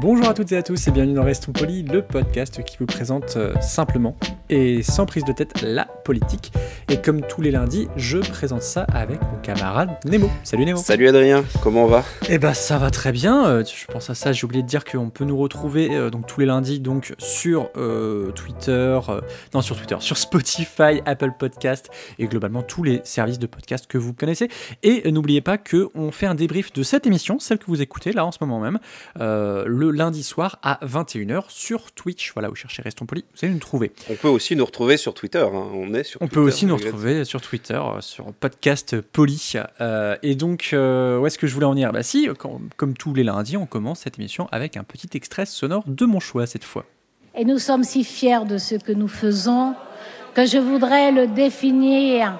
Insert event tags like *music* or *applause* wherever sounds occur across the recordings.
Bonjour à toutes et à tous et bienvenue dans Restons Polis, le podcast qui vous présente euh, simplement et sans prise de tête la politique. Et comme tous les lundis, je présente ça avec mon camarade Nemo. Salut Nemo. Salut Adrien, comment on va Eh ben ça va très bien. Euh, je pense à ça, j'ai oublié de dire qu'on peut nous retrouver euh, donc tous les lundis donc sur Twitter, non sur Twitter, sur Spotify, Apple Podcast et globalement tous les services de podcast que vous connaissez. Et n'oubliez pas que on fait un débrief de cette émission, celle que vous écoutez là en ce moment même lundi soir à 21h sur Twitch. Voilà, vous cherchez Restons Polis, vous allez nous trouver. On peut aussi nous retrouver sur Twitter. Hein. On est sur. On peut aussi nous retrouver sur Twitter, euh, sur podcast Poli. Euh, et donc, euh, où est-ce que je voulais en venir Bah si, comme tous les lundis, on commence cette émission avec un petit extrait sonore de mon choix cette fois. Et nous sommes si fiers de ce que nous faisons que je voudrais le définir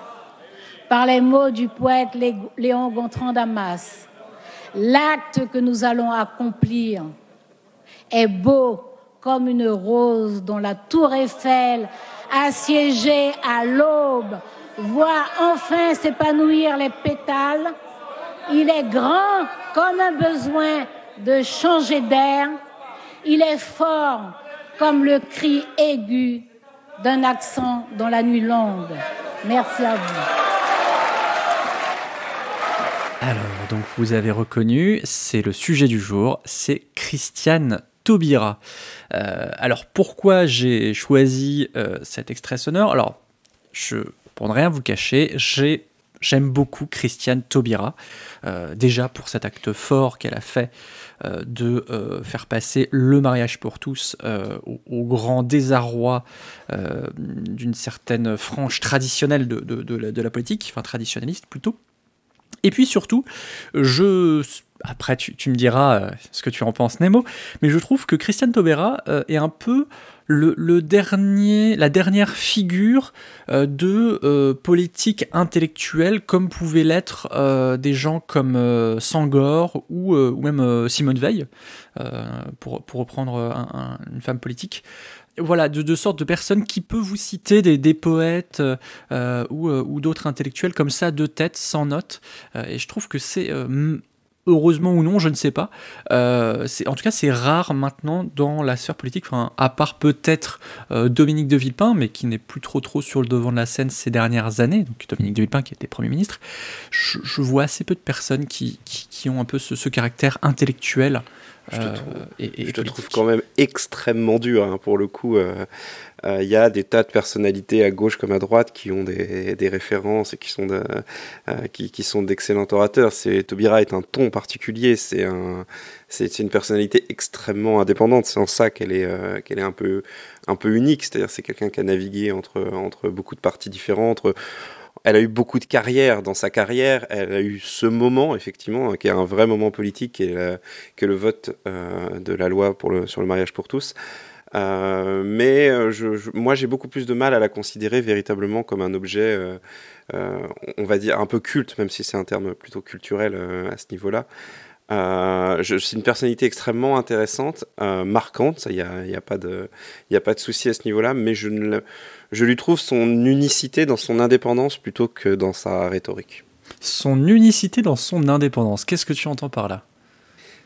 par les mots du poète Léon Gontran Damas. L'acte que nous allons accomplir est beau comme une rose dont la tour Eiffel, assiégée à l'aube, voit enfin s'épanouir les pétales. Il est grand comme un besoin de changer d'air. Il est fort comme le cri aigu d'un accent dans la nuit longue. Merci à vous. Alors, donc vous avez reconnu, c'est le sujet du jour, c'est Christiane Taubira. Euh, alors pourquoi j'ai choisi euh, cet extrait sonore Alors, je, pour ne rien vous cacher, J'aime beaucoup Christiane Taubira, euh, déjà pour cet acte fort qu'elle a fait de faire passer le mariage pour tous au, grand désarroi d'une certaine frange traditionnelle de, de, la, politique, enfin traditionnaliste plutôt. Et puis surtout, je après tu, me diras euh, ce que tu en penses Nemo, mais je trouve que Christiane Taubera euh, est un peu le, dernier, la dernière figure euh, de politique intellectuelle comme pouvaient l'être des gens comme Sangor ou, même Simone Veil, pour, reprendre une femme politique voilà, de, de sorte de personnes qui peuvent vous citer des, poètes euh, euh, euh, ou, d'autres intellectuels comme ça de tête, sans notes. et je trouve que c'est, heureusement ou non, je ne sais pas, en tout cas c'est rare maintenant dans la sphère politique, à part peut-être Dominique de Villepin, mais qui n'est plus trop trop sur le devant de la scène ces dernières années, donc Dominique de Villepin qui était Premier ministre, je, vois assez peu de personnes qui, ont un peu ce caractère intellectuel je te, euh, trouve, et, trouve quand même extrêmement dur hein, pour le coup. Il euh, euh, y a des tas de personnalités à gauche comme à droite qui ont des, références et qui sont qui, sont d'excellents orateurs. C'est Taubira est un ton particulier, c'est un c'est une personnalité extrêmement indépendante. C'est en ça qu'elle est qu'elle est un peu un peu unique. C'est-à-dire c'est quelqu'un qui a navigué entre entre beaucoup de parties différentes elle a eu beaucoup de carrière dans sa carrière. Elle a eu ce moment, effectivement, hein, qui est un vrai moment politique, qui est, le vote euh, de la loi pour le, sur le mariage pour tous. Euh, mais euh, moi, j'ai beaucoup plus de mal à la considérer véritablement comme un objet, on va dire, un peu culte, même si c'est un terme plutôt culturel à ce niveau-là c'est euh, une personnalité extrêmement intéressante, euh, marquante, il n'y a, pas de, souci à ce niveau-là, mais je lui trouve son unicité dans son indépendance plutôt que dans sa rhétorique. Son unicité dans son indépendance, qu'est-ce que tu entends par là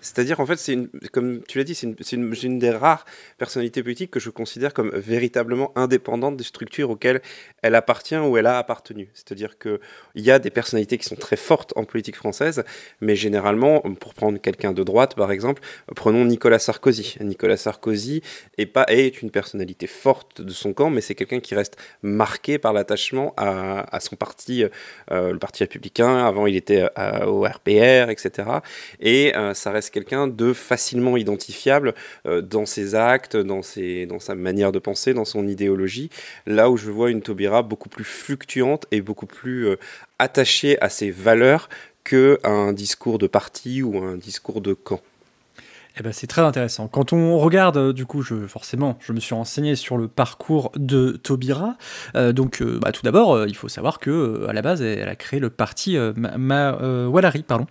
c'est-à-dire, en fait, c'est comme tu l'as dit, c'est une, des rares personnalités politiques que je considère comme véritablement indépendante des structures auxquelles elle appartient ou elle a appartenu. C'est-à-dire qu'il y a des personnalités qui sont très fortes en politique française, mais généralement, pour prendre quelqu'un de droite, par exemple, prenons Nicolas Sarkozy. Nicolas Sarkozy est, pas, est une personnalité forte de son camp, mais c'est quelqu'un qui reste marqué par l'attachement à, son parti, euh, le Parti républicain. Avant, il était euh, au RPR, etc. Et euh, ça reste quelqu'un de facilement identifiable euh, dans ses actes, dans, dans sa manière de penser, dans son idéologie, là où je vois une Taubira beaucoup plus fluctuante et beaucoup plus euh, attachée à ses valeurs un discours de parti ou un discours de camp. Eh ben, c'est très intéressant. Quand on regarde, euh, du coup, je, forcément, je me suis renseigné sur le parcours de Taubira. Euh, donc, euh, bah, tout d'abord, il faut savoir que à la base, elle, a créé le parti Ma, Walari, pardon.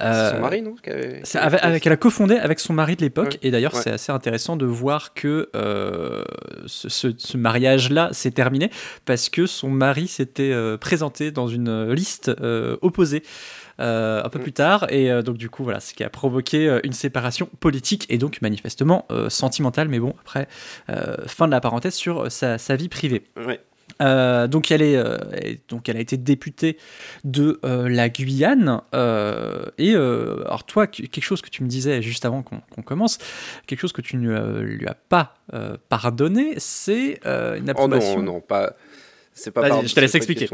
son mari, non qu'elle a cofondé avec son mari de l'époque. Et d'ailleurs, c'est assez intéressant de voir que ce, ce mariage-là s'est terminé parce que son mari s'était présenté dans une liste opposée. Euh, un peu mm. plus tard. Et euh, donc, du coup, voilà, ce qui a provoqué euh, une séparation politique et donc manifestement sentimentale. Mais bon, après, fin de la parenthèse sur sa, sa vie privée. donc, elle est, donc elle a été députée de la Guyane. et alors toi, quelque chose que tu me disais juste avant qu'on commence, quelque chose que tu ne lui as pas pardonné, c'est une oh approbation. non, non, pas c'est pas je te laisse expliquer.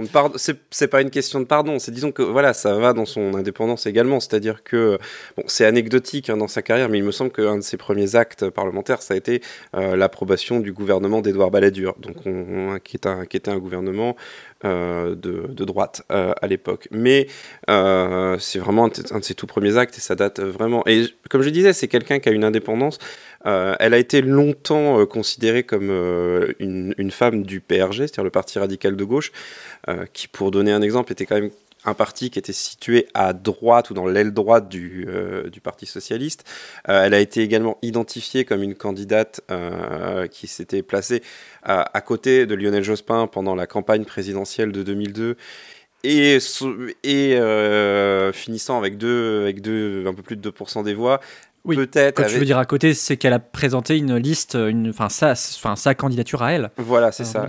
C'est pas une question de pardon. C'est disons que voilà, ça va dans son indépendance également. C'est-à-dire que bon, c'est anecdotique hein, dans sa carrière, mais il me semble qu'un de ses premiers actes parlementaires, ça a été euh, l'approbation du gouvernement d'Edouard Balladur, donc on, qui était un gouvernement euh, de, droite euh, à l'époque. Mais euh, c'est vraiment un, de ses tout premiers actes et ça date vraiment. Et comme je disais, c'est quelqu'un qui a une indépendance. elle a été longtemps considérée comme une, une, femme du PRG, c'est-à-dire le Parti radical de gauche, qui, pour donner un exemple, était quand même un parti qui était situé à droite ou dans l'aile droite du, euh, Parti socialiste. Euh, elle a été également identifiée comme une candidate euh, qui s'était placée à côté de Lionel Jospin pendant la campagne présidentielle de 2002 et, et finissant avec, deux, avec deux, un peu plus de 2% des voix. Oui, peut-être. Quand tu veux dire à côté, c'est qu'elle a présenté une liste, une, sa, sa candidature à elle. Voilà, c'est ça.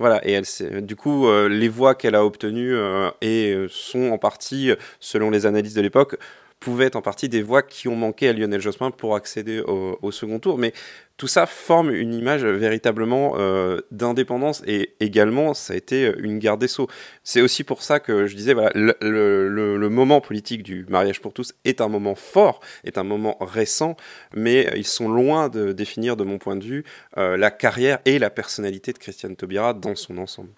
Voilà, et elle, du coup, euh, les voix qu'elle a obtenues euh, et euh, sont en partie, selon les analyses de l'époque, pouvaient être en partie des voix qui ont manqué à Lionel Jospin pour accéder au, second tour. Mais tout ça forme une image véritablement euh, d'indépendance et également, ça a été une guerre des sceaux. C'est aussi pour ça que je disais, le, moment politique du mariage pour tous est un moment fort, est un moment récent, mais ils sont loin de définir, de mon point de vue, euh, la carrière et la personnalité de Christiane Taubira dans son ensemble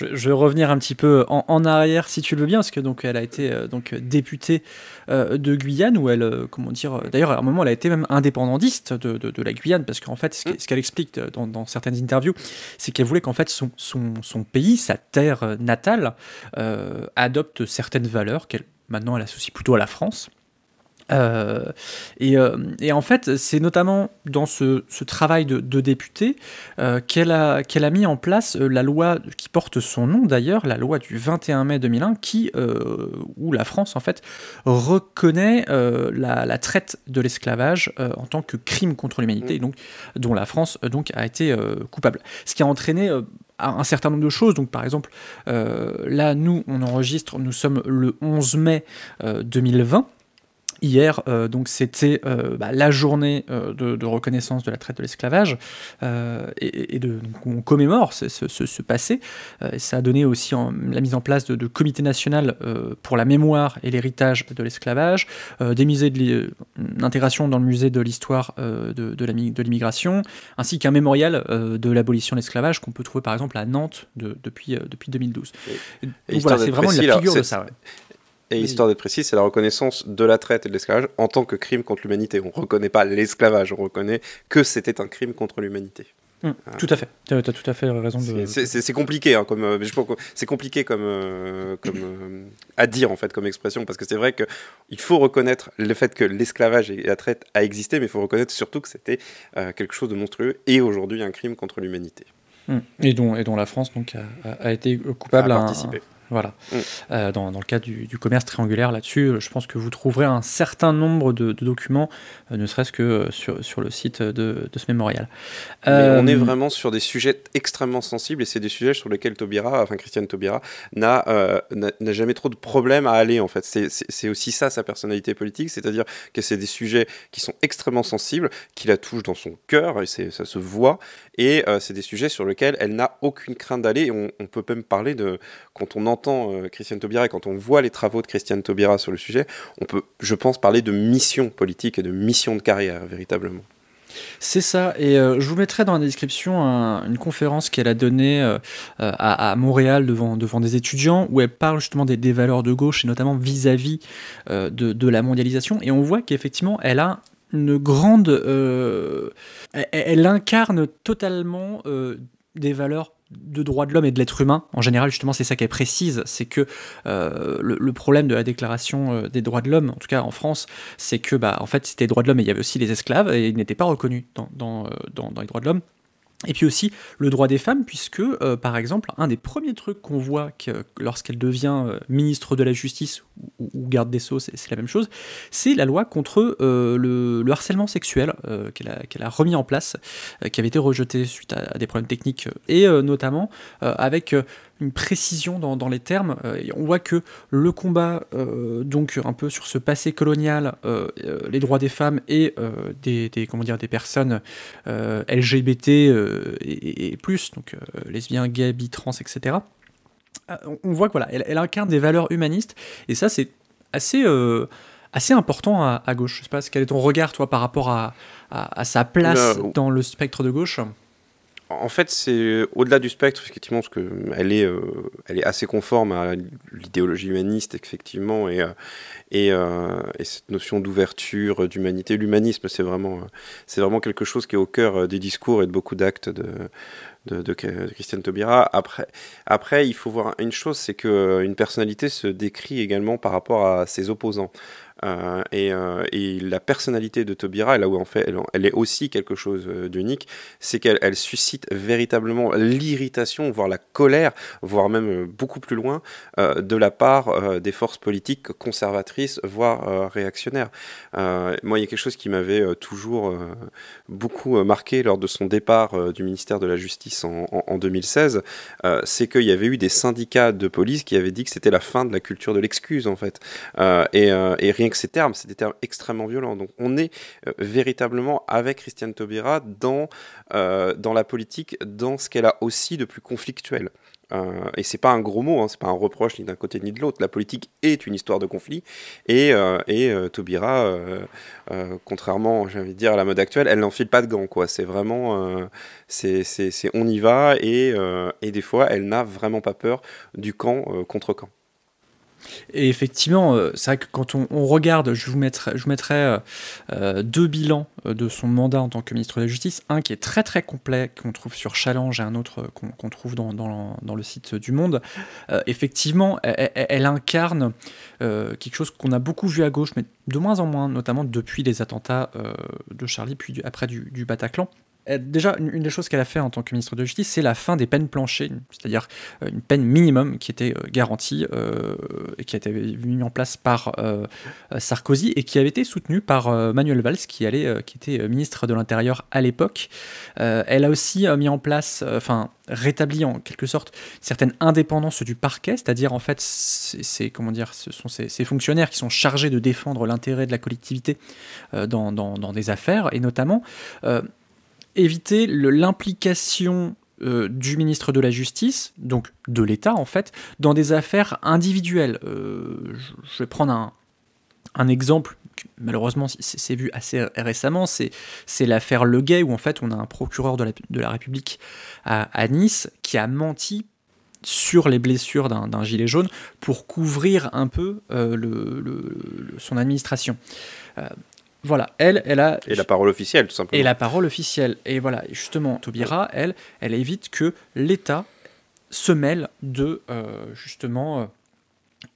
je, vais revenir un petit peu en, arrière, si tu le veux bien, parce que donc elle a été euh, donc députée euh, de Guyane, où elle, euh, comment dire, d'ailleurs à un moment elle a été même indépendantiste de, la Guyane, parce qu'en fait, ce, mm. qu'elle explique dans, certaines interviews, c'est qu'elle voulait qu'en fait son, pays, sa terre natale, adopte certaines valeurs qu'elle maintenant elle associe plutôt à la France. Euh, euh, et, en fait, c'est notamment dans ce, travail de, député euh, qu'elle a, a, mis en place la loi qui porte son nom d'ailleurs, la loi du 21 mai 2001, qui, où la France en fait reconnaît la, traite de l'esclavage en tant que crime contre l'humanité, mm. donc dont la France donc a été coupable, ce qui a entraîné un certain nombre de choses. Donc, par exemple, là, nous, on enregistre, nous sommes le 11 mai 2020. Hier, euh, donc c'était euh, bah, la journée euh, de, reconnaissance de la traite de l'esclavage et, on commémore ce, passé. ça a donné aussi la mise en place de, comités nationaux pour la mémoire et l'héritage de l'esclavage, des musées de l'intégration dans le musée de l'histoire de, l'immigration, ainsi qu'un mémorial de l'abolition de l'esclavage qu'on peut trouver par exemple à Nantes depuis, 2012. c'est vraiment la figure de ça. Et histoire d'être précis, c'est la reconnaissance de la traite et de l'esclavage en tant que crime contre l'humanité. On ne reconnaît pas l'esclavage, on reconnaît que c'était un crime contre l'humanité. Mm, hein. Tout à fait, tu as, tout à fait raison. De... C'est compliqué, hein, comme euh, c'est compliqué comme, euh, euh, à dire en fait comme expression, parce que c'est vrai que il faut reconnaître le fait que l'esclavage et la traite a existé, mais il faut reconnaître surtout que c'était quelque chose de monstrueux et aujourd'hui un crime contre l'humanité. Mm. Et, dont, et dont la France donc a, été coupable à, participer. Voilà. Mm. Euh, dans, dans, le cas du, commerce triangulaire, là-dessus, euh, je pense que vous trouverez un certain nombre de, documents, euh, ne serait-ce que sur, sur, le site de, de ce mémorial. on est vraiment sur des sujets extrêmement sensibles et c'est des sujets sur lesquels enfin Christiane Taubira, n'a jamais trop de problèmes à aller en fait. C'est aussi ça sa personnalité politique, c'est-à-dire que c'est des sujets qui sont extrêmement sensibles, qui la touchent dans son cœur et ça se voit et euh, c'est des sujets sur lesquels elle n'a aucune crainte d'aller. On, on, peut même parler de, quand on entend euh, Christiane Taubira et quand on voit les travaux de Christiane Taubira sur le sujet, on peut, je pense, parler de mission politique et de mission de carrière, véritablement. C'est ça, et euh, je vous mettrai dans la description une conférence qu'elle a donnée à, Montréal devant, devant des étudiants, où elle parle justement des, valeurs de gauche, et notamment vis-à-vis de, de, la mondialisation, et on voit qu'effectivement, elle a une grande. Euh, elle, incarne totalement euh, des valeurs de droits de l'homme et de l'être humain. En général, justement, c'est ça qu'elle précise, c'est que euh, le, problème de la déclaration des droits de l'homme, en tout cas en France, c'est que, bah, en fait, c'était les droits de l'homme, et il y avait aussi les esclaves, et ils n'étaient pas reconnus dans, les droits de l'homme. Et puis aussi le droit des femmes, puisque par exemple, un des premiers trucs qu'on voit lorsqu'elle devient ministre de la Justice, ou, garde des Sceaux, c'est la même chose, c'est la loi contre euh, le, harcèlement sexuel euh, qu'elle a, remis en place, euh, qui avait été rejetée suite à, des problèmes techniques, et notamment avec une précision dans, les termes. on voit que le combat, donc un peu sur ce passé colonial, les droits des femmes et des, comment dire, des personnes LGBT et, plus, donc lesbiens, gays, bi, trans, etc. Ah, on voit que elle, incarne des valeurs humanistes, et ça c'est assez, euh, assez important à, gauche. Je sais pas, quel est ton regard toi par rapport à, sa place dans le spectre de gauche en fait, c'est au-delà du spectre, effectivement, parce qu'elle euh, est, euh, elle est assez conforme à l'idéologie humaniste, effectivement, et, cette notion d'ouverture, d'humanité. L'humanisme, c'est vraiment, c'est vraiment quelque chose qui est au cœur des discours et de beaucoup d'actes de, de, Christiane Taubira. Après, après, il faut voir une chose, c'est qu'une euh, personnalité se décrit également par rapport à ses opposants. Euh, euh, et, la personnalité de Taubira là où en fait elle, est aussi quelque chose d'unique, c'est qu'elle suscite véritablement l'irritation, voire la colère, voire même beaucoup plus loin, de la part des forces politiques conservatrices, voire réactionnaires. moi, il y a quelque chose qui m'avait toujours beaucoup marqué lors de son départ du ministère de la Justice en, 2016, euh, c'est qu'il y avait eu des syndicats de police qui avaient dit que c'était la fin de la culture de l'excuse, en fait. Euh, euh, et, rien que ces termes, c'est des termes extrêmement violents. Donc on est véritablement avec Christiane Taubira dans la politique, dans ce qu'elle a aussi de plus conflictuel. Euh, et c'est pas un gros mot, hein, c'est pas un reproche ni d'un côté ni de l'autre. La politique est une histoire de conflit et, euh, euh, euh contrairement, j'ai envie de dire à la mode actuelle, elle n'enfile pas de gants quoi. C'est vraiment, c'est on y va et, et des fois elle n'a vraiment pas peur du camp contre camp. Et effectivement, euh, c'est vrai que quand on, regarde, je vous mettrai, euh, euh, deux bilans de son mandat en tant que ministre de la Justice, un qui est très très complet, qu'on trouve sur Challenge, et un autre qu'on trouve dans, le site du Monde. effectivement, elle, incarne quelque chose qu'on a beaucoup vu à gauche, mais de moins en moins, notamment depuis les attentats de Charlie, puis après du Bataclan. Euh, déjà, une, des choses qu'elle a fait en tant que ministre de Justice, c'est la fin des peines planchées, c'est-à-dire euh, une peine minimum qui était euh, garantie et qui a été mise en place par Sarkozy et qui avait été soutenue par Manuel Valls, qui, allait, qui était ministre de l'Intérieur à l'époque. elle a aussi mis en place, enfin, rétabli en quelque sorte certaines certaine indépendance du parquet, c'est-à-dire en fait, comment dire, ce sont ces, fonctionnaires qui sont chargés de défendre l'intérêt de la collectivité dans, dans, des affaires et notamment éviter l'implication euh, du ministre de la Justice, donc de l'État en fait, dans des affaires individuelles. Euh, je vais prendre un, exemple malheureusement, c'est vu assez récemment, c'est l'affaire Le Gay, où en fait on a un procureur de la, République à, Nice qui a menti sur les blessures d'un gilet jaune pour couvrir un peu euh, son administration. Voilà, elle, elle a... Et la parole officielle, tout simplement. Et la parole officielle. Et voilà, justement, Taubira, elle, elle évite que l'État se mêle de, euh, justement, euh,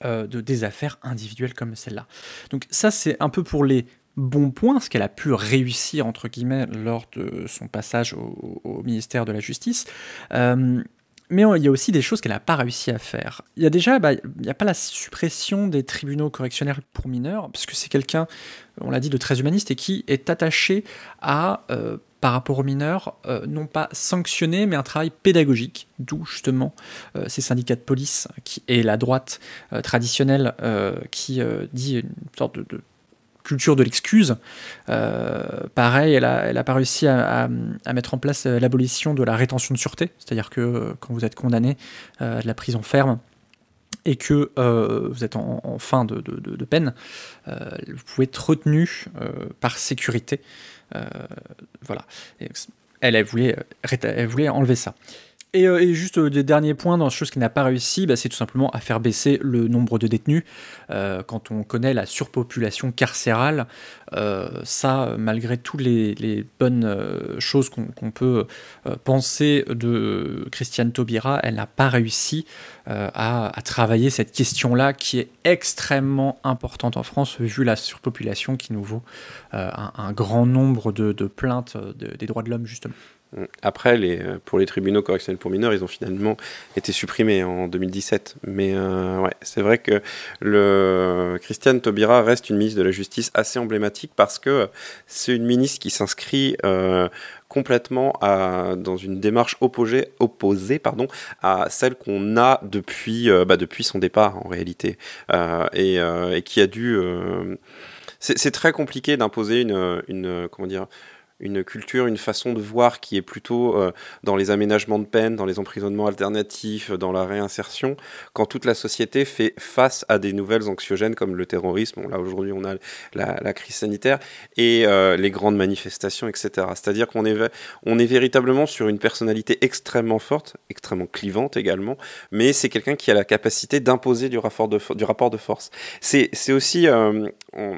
euh, de, des affaires individuelles comme celle-là. Donc ça, c'est un peu pour les bons points, ce qu'elle a pu réussir, entre guillemets, lors de son passage au, ministère de la Justice mais il y a aussi des choses qu'elle n'a pas réussi à faire. Il y a déjà, bah, il n'y a pas la suppression des tribunaux correctionnaires pour mineurs, puisque c'est quelqu'un, on l'a dit, de très humaniste et qui est attaché à, euh, par rapport aux mineurs, euh, non pas sanctionner, mais un travail pédagogique, d'où justement euh, ces syndicats de police qui, et la droite traditionnelle qui dit une sorte de culture de l'excuse. Euh, pareil, elle n'a a pas réussi à, mettre en place euh, l'abolition de la rétention de sûreté, c'est-à-dire que euh, quand vous êtes condamné à la prison ferme, et que vous êtes en, fin de, peine, vous pouvez être retenu par sécurité. voilà. Elle, elle, voulait, elle, voulait, enlever ça. Euh, et, juste euh, des derniers points dans chose qui n'a pas réussi, bah, c'est tout simplement à faire baisser le nombre de détenus. Euh, quand on connaît la surpopulation carcérale, ça, malgré toutes les, bonnes choses qu'on peut penser de Christiane Taubira, elle n'a pas réussi à, travailler cette question-là qui est extrêmement importante en France vu la surpopulation qui nous vaut un, grand nombre de, plaintes des droits de l'homme justement. Euh, après, les, euh, pour les tribunaux correctionnels pour mineurs, ils ont finalement été supprimés en 2017. Mais euh, c'est vrai que le Christiane Taubira reste une ministre de la Justice assez emblématique parce que c'est une ministre qui s'inscrit complètement à, dans une démarche opposée, opposée pardon, à celle qu'on a depuis, bah, depuis son départ en réalité et, qui a dû... c'est très compliqué d'imposer une, une, comment dire, une culture, une façon de voir qui est plutôt euh, dans les aménagements de peine, dans les emprisonnements alternatifs, euh, dans la réinsertion, quand toute la société fait face à des nouvelles anxiogènes comme le terrorisme, là aujourd'hui on a la, crise sanitaire, et euh, les grandes manifestations, etc. C'est-à-dire qu'on est, on est véritablement sur une personnalité extrêmement forte, extrêmement clivante également, mais c'est quelqu'un qui a la capacité d'imposer du rapport de, du rapport de force. C'est aussi,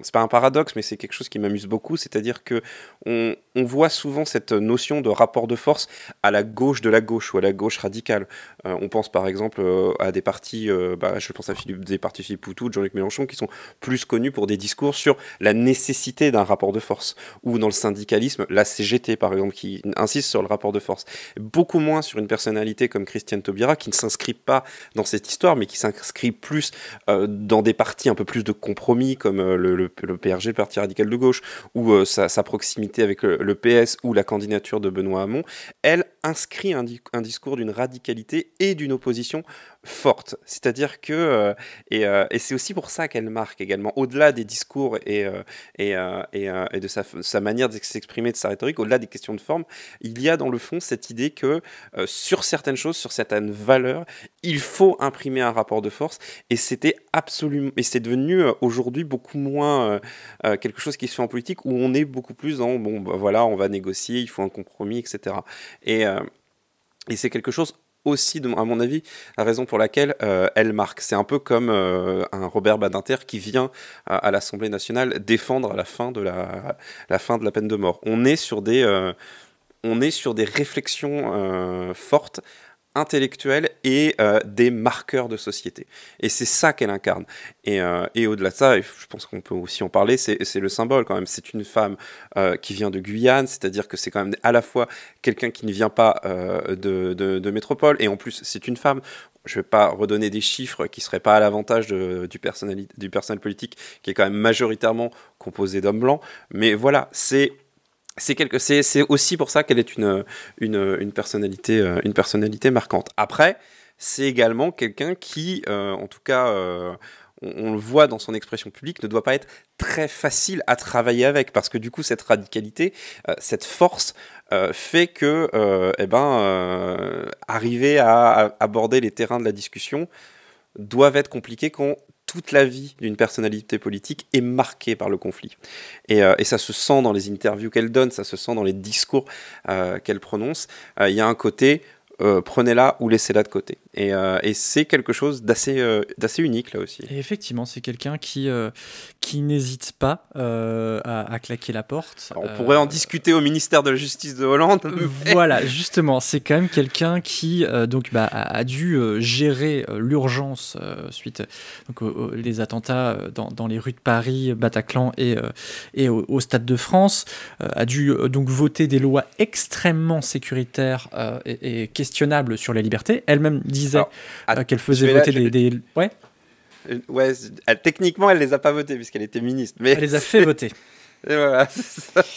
c'est pas un paradoxe, mais c'est quelque chose qui m'amuse beaucoup, c'est-à-dire que on, on voit souvent cette notion de rapport de force à la gauche de la gauche ou à la gauche radicale. Euh, on pense par exemple euh, à des partis, euh, bah, je pense à Philippe, des partis Philippe Poutou, Jean-Luc Mélenchon, qui sont plus connus pour des discours sur la nécessité d'un rapport de force, ou dans le syndicalisme, la CGT par exemple, qui insiste sur le rapport de force. Beaucoup moins sur une personnalité comme Christiane Taubira, qui ne s'inscrit pas dans cette histoire, mais qui s'inscrit plus dans des partis un peu plus de compromis, comme le, PRG, Parti radical de gauche, ou sa, sa, proximité avec le le PS ou la candidature de Benoît Hamon, elle inscrit un, un discours d'une radicalité et d'une opposition forte. C'est-à-dire que, euh, euh, et, c'est aussi pour ça qu'elle marque également, au-delà des discours et, euh, et, de sa, manière de s'exprimer, de sa rhétorique, au-delà des questions de forme, il y a dans le fond cette idée que sur certaines choses, sur certaines valeurs, il faut imprimer un rapport de force. Et c'était absolument, et c'est devenu aujourd'hui beaucoup moins quelque chose qui se fait en politique où on est beaucoup plus dans, bon, bah, voilà, on va négocier, il faut un compromis, etc. Et. Et c'est quelque chose aussi, à mon avis, la raison pour laquelle euh, elle marque. C'est un peu comme euh, un Robert Badinter qui vient à, l'Assemblée nationale défendre la fin de la, la, fin de la peine de mort. On est sur des, euh, on est sur des réflexions fortes intellectuelle et euh, des marqueurs de société. Et c'est ça qu'elle incarne. Et, euh, au-delà de ça, je pense qu'on peut aussi en parler, c'est le symbole quand même. C'est une femme euh, qui vient de Guyane, c'est-à-dire que c'est quand même à la fois quelqu'un qui ne vient pas de, métropole, et en plus c'est une femme je ne vais pas redonner des chiffres qui ne seraient pas à l'avantage du, du personnel politique, qui est quand même majoritairement composé d'hommes blancs, mais voilà, c'est c'est c'est aussi pour ça qu'elle est une, une, personnalité euh, une personnalité marquante. Après, c'est également quelqu'un qui euh, en tout cas euh, on, le voit dans son expression publique ne doit pas être très facile à travailler avec parce que du coup cette radicalité, cette force fait que eh ben arriver à, aborder les terrains de la discussion doivent être compliqués quand toute la vie d'une personnalité politique est marquée par le conflit. Euh, et, ça se sent dans les interviews qu'elle donne, ça se sent dans les discours euh, qu'elle prononce. Euh, il y a un côté, euh, prenez-la ou laissez-la de côté. Et, euh, c'est quelque chose euh, d'assez unique là aussi. Et effectivement, c'est quelqu'un qui, qui n'hésite pas à, claquer la porte. on pourrait en discuter au ministère de la Justice de Hollande. Voilà, justement, c'est quand même quelqu'un qui donc, bah, a, dû gérer l'urgence suite donc, aux, les attentats dans, les rues de Paris, Bataclan et, et au, Stade de France, a dû donc voter des lois extrêmement sécuritaires et, et questionnable sur les libertés. Elle-même disait euh, qu'elle faisait voter des, Ouais euh, Ouais, elle, techniquement, elle les a pas votés puisqu'elle était ministre. Mais elle les a fait voter. *laughs* Et voilà, ça. *laughs*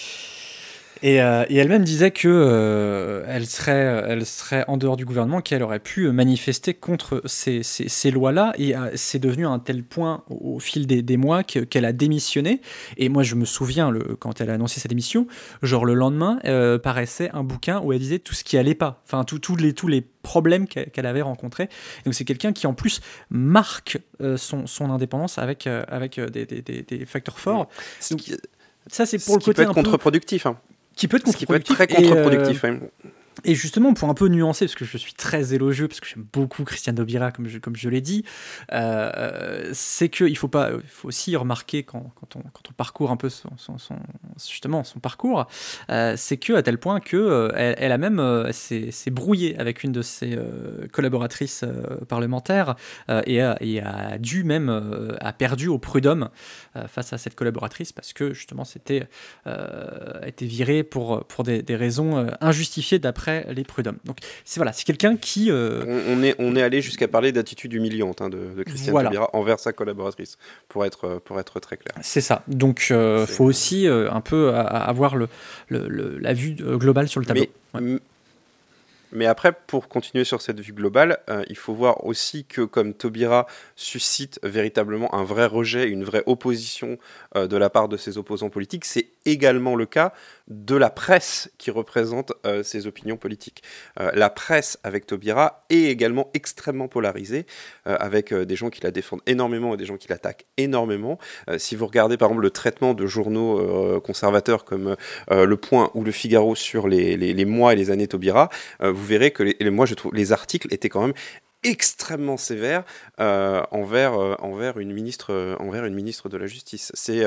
Euh, et, elle-même disait que euh, elle, serait, euh, elle serait en dehors du gouvernement, qu'elle aurait pu manifester contre ces, ces, lois-là. Et c'est devenu un tel point au, fil des, mois qu'elle a démissionné. Et moi, je me souviens, le, quand elle a annoncé sa démission, genre le lendemain, paraissait un bouquin où elle disait tout ce qui allait pas, enfin tout, tout les, tous les problèmes qu'elle avait rencontrés. Donc c'est quelqu'un qui en plus marque son, son indépendance avec, avec des, des, facteurs forts. ça, c'est pour le côté. Peut être contre-productif. Hein qui peut être qui peut être très euh, contre-productif. Et justement, pour un peu nuancer, parce que je suis très élogieux, parce que j'aime beaucoup Christiane Dobira, comme je, comme je l'ai dit, euh, c'est qu'il faut, pas, faut aussi remarquer quand, quand, on, quand on parcourt un peu son, son, justement son parcours, euh, c'est que à tel point que euh, elle, a même euh, s'est brouillée avec une de ses collaboratrices parlementaires et a, dû même, a perdu au prud'homme face à cette collaboratrice parce que justement c'était été virée pour, pour des raisons injustifiées d'après les prud'hommes. Donc c'est voilà, c'est quelqu'un qui. Euh, on, est on est allé jusqu'à parler d'attitude humiliante hein, de, Christiane envers sa collaboratrice, pour être euh, pour être très clair. C'est ça. Donc euh, faut aussi un peu avoir le, la vue globale sur le tableau. Mais, mais après, pour continuer sur cette vue globale, euh, il faut voir aussi que comme Tobira suscite véritablement un vrai rejet, une vraie opposition euh, de la part de ses opposants politiques, c'est également le cas de la presse qui représente euh, ses opinions politiques. la presse avec Tobira est également extrêmement polarisée, avec des gens qui la défendent énormément et des gens qui l'attaquent énormément. si vous regardez par exemple le traitement de journaux conservateurs comme Le Point ou Le Figaro sur les, les mois et les années Taubira, vous verrez que les, moi, je trouve les articles étaient quand même extrêmement sévères euh, envers, euh, envers, une ministre, euh, envers une ministre de la Justice. c'est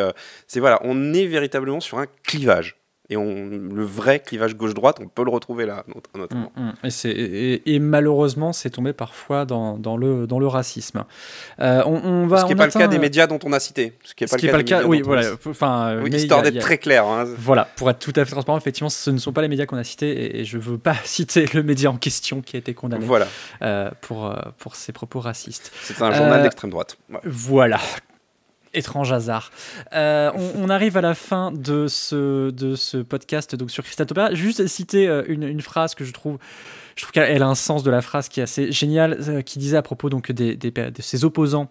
voilà, on est véritablement sur un clivage. Et le vrai clivage gauche-droite, on peut le retrouver là, notamment. Mm. Et, et malheureusement, c'est tombé parfois dans, le, dans le racisme. Euh, on, ce qui n'est pas le cas des médias dont on a cité. Ce qui n'est pas, le, cas oui, voilà. Enfin, oui, histoire d'être très clair. Hein. Voilà, pour être tout à fait transparent, effectivement, ce ne sont pas les médias qu'on a cités et, je ne veux pas *laughs* citer le média en question qui a été condamné voilà. Euh, pour, euh, pour ses propos racistes. C'est un journal d'extrême droite. Voilà, étrange hasard. Euh, on, arrive à la fin de ce, de ce podcast donc sur Christa Juste citer euh, une, phrase que je trouve, je trouve qu'elle a un sens de la phrase qui est assez génial, euh, qui disait à propos donc des, de ses opposants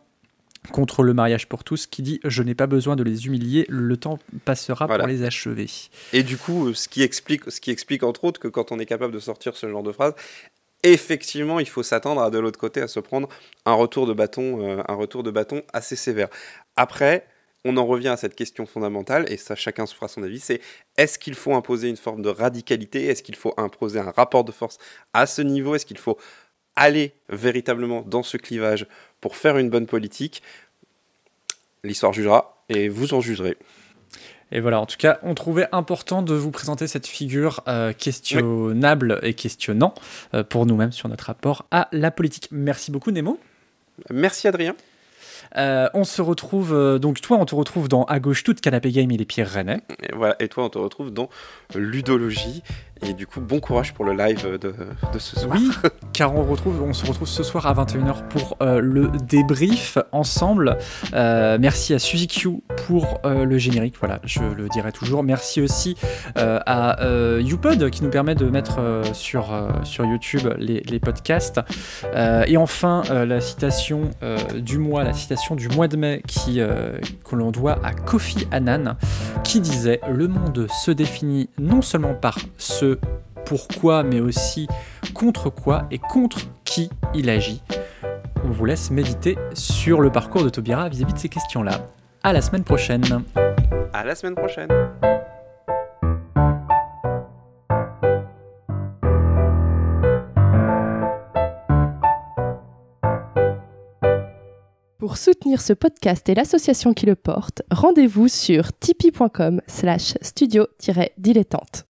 contre le mariage pour tous, qui dit je n'ai pas besoin de les humilier, le temps passera pour les achever. Et du coup, ce qui explique, ce qui explique entre autres que quand on est capable de sortir ce genre de phrase, effectivement, il faut s'attendre à de l'autre côté à se prendre un retour de bâton, un retour de bâton assez sévère. Après, on en revient à cette question fondamentale, et ça chacun se fera son avis, c'est est-ce qu'il faut imposer une forme de radicalité Est-ce qu'il faut imposer un rapport de force à ce niveau Est-ce qu'il faut aller véritablement dans ce clivage pour faire une bonne politique L'histoire jugera, et vous en jugerez. Et voilà, en tout cas, on trouvait important de vous présenter cette figure euh, questionnable et questionnant euh, pour nous-mêmes sur notre rapport à la politique. Merci beaucoup, Nemo. Merci, Adrien. Euh, on se retrouve, euh, donc toi, on te retrouve dans À gauche toute, Canapé Game et les Pierres Rennais. Et, voilà, et toi, on te retrouve dans Ludologie et du coup, bon courage pour le live de, ce soir. car on, se retrouve ce soir à 21h pour euh, le débrief ensemble. Euh, merci à Suzy Q pour euh, le générique, voilà, je le dirai toujours. Merci aussi à YouPod qui nous permet de mettre sur, sur YouTube les, podcasts. et enfin, la citation du mois, la citation du mois de mai qui, que l'on doit à Kofi Annan qui disait Le monde se définit non seulement par ce pourquoi, mais aussi contre quoi et contre qui il agit. On vous laisse méditer sur le parcours de Taubira vis-à-vis de ces questions-là. À la semaine prochaine. À la semaine prochaine. Pour soutenir ce podcast et l'association qui le porte, rendez-vous sur tipeee.com slash studio-dilettante.